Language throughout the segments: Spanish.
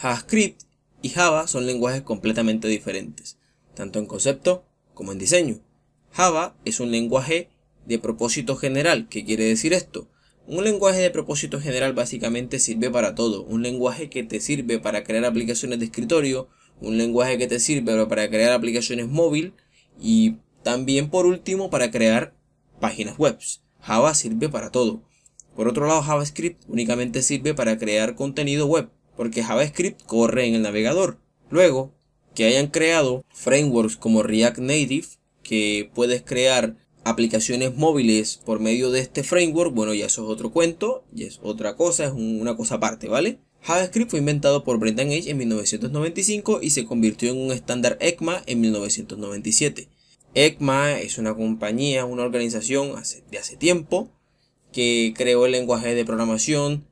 JavaScript y Java son lenguajes completamente diferentes, tanto en concepto como en diseño. Java es un lenguaje de propósito general. ¿Qué quiere decir esto? Un lenguaje de propósito general básicamente sirve para todo. Un lenguaje que te sirve para crear aplicaciones de escritorio, un lenguaje que te sirve para crear aplicaciones móvil y también por último para crear páginas web. Java sirve para todo. Por otro lado, JavaScript únicamente sirve para crear contenido web porque JavaScript corre en el navegador. Luego, que hayan creado frameworks como React Native, que puedes crear aplicaciones móviles por medio de este framework, bueno, ya eso es otro cuento, y es otra cosa, es una cosa aparte, ¿vale? JavaScript fue inventado por Brendan H. en 1995 y se convirtió en un estándar ECMA en 1997. ECMA es una compañía, una organización de hace tiempo que creó el lenguaje de programación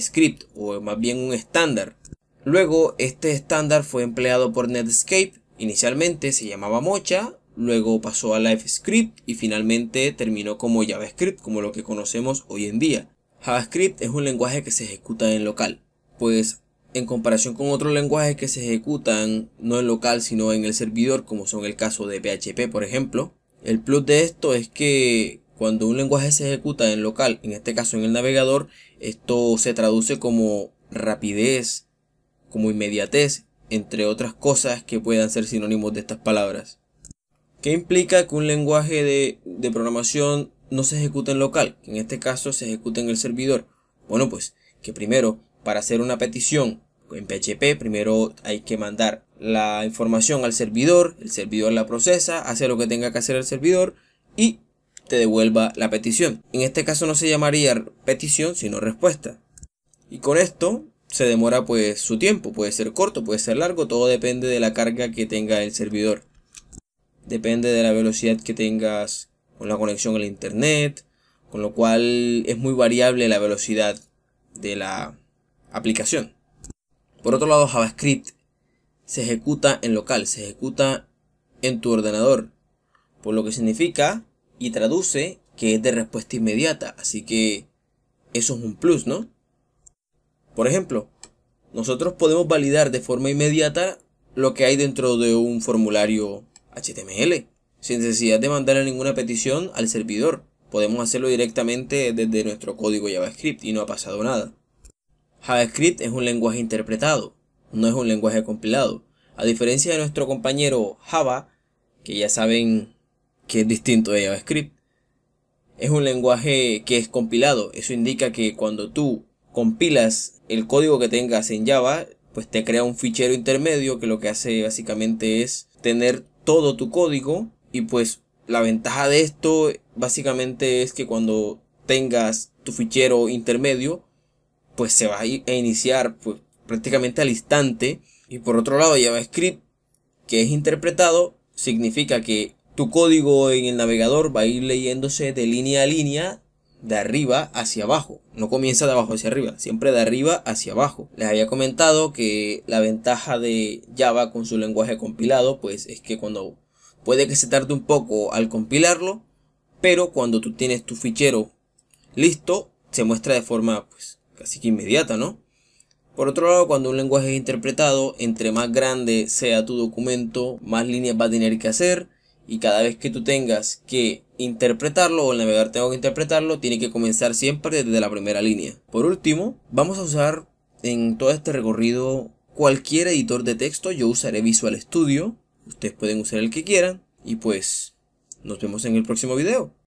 Script o más bien un estándar. Luego este estándar fue empleado por Netscape, inicialmente se llamaba Mocha, luego pasó a LiveScript y finalmente terminó como JavaScript como lo que conocemos hoy en día. JavaScript es un lenguaje que se ejecuta en local, pues en comparación con otros lenguajes que se ejecutan no en local sino en el servidor como son el caso de PHP por ejemplo, el plus de esto es que cuando un lenguaje se ejecuta en local, en este caso en el navegador, esto se traduce como rapidez, como inmediatez, entre otras cosas que puedan ser sinónimos de estas palabras. ¿Qué implica que un lenguaje de, programación no se ejecute en local? en este caso se ejecuta en el servidor. Bueno, pues que primero, para hacer una petición en PHP, primero hay que mandar la información al servidor, el servidor la procesa, hace lo que tenga que hacer el servidor y te devuelva la petición. En este caso no se llamaría petición, sino respuesta. Y con esto se demora pues su tiempo, puede ser corto, puede ser largo, todo depende de la carga que tenga el servidor. Depende de la velocidad que tengas con la conexión al internet, con lo cual es muy variable la velocidad de la aplicación. Por otro lado, JavaScript se ejecuta en local, se ejecuta en tu ordenador, por lo que significa y traduce que es de respuesta inmediata, así que eso es un plus, ¿no? Por ejemplo, nosotros podemos validar de forma inmediata lo que hay dentro de un formulario HTML, sin necesidad de mandarle ninguna petición al servidor. Podemos hacerlo directamente desde nuestro código JavaScript y no ha pasado nada. JavaScript es un lenguaje interpretado, no es un lenguaje compilado. A diferencia de nuestro compañero Java, que ya saben que es distinto de JavaScript. Es un lenguaje que es compilado. Eso indica que cuando tú compilas el código que tengas en Java, pues te crea un fichero intermedio que lo que hace básicamente es tener todo tu código y pues la ventaja de esto básicamente es que cuando tengas tu fichero intermedio pues se va a iniciar pues, prácticamente al instante y por otro lado JavaScript que es interpretado significa que tu código en el navegador va a ir leyéndose de línea a línea de arriba hacia abajo. No comienza de abajo hacia arriba, siempre de arriba hacia abajo. Les había comentado que la ventaja de Java con su lenguaje compilado, pues es que cuando puede que se tarde un poco al compilarlo, pero cuando tú tienes tu fichero listo, se muestra de forma pues casi que inmediata, ¿no? Por otro lado, cuando un lenguaje es interpretado, entre más grande sea tu documento, más líneas va a tener que hacer, y cada vez que tú tengas que interpretarlo o el navegador tenga que interpretarlo, tiene que comenzar siempre desde la primera línea. Por último, vamos a usar en todo este recorrido cualquier editor de texto. Yo usaré Visual Studio, ustedes pueden usar el que quieran y pues nos vemos en el próximo video.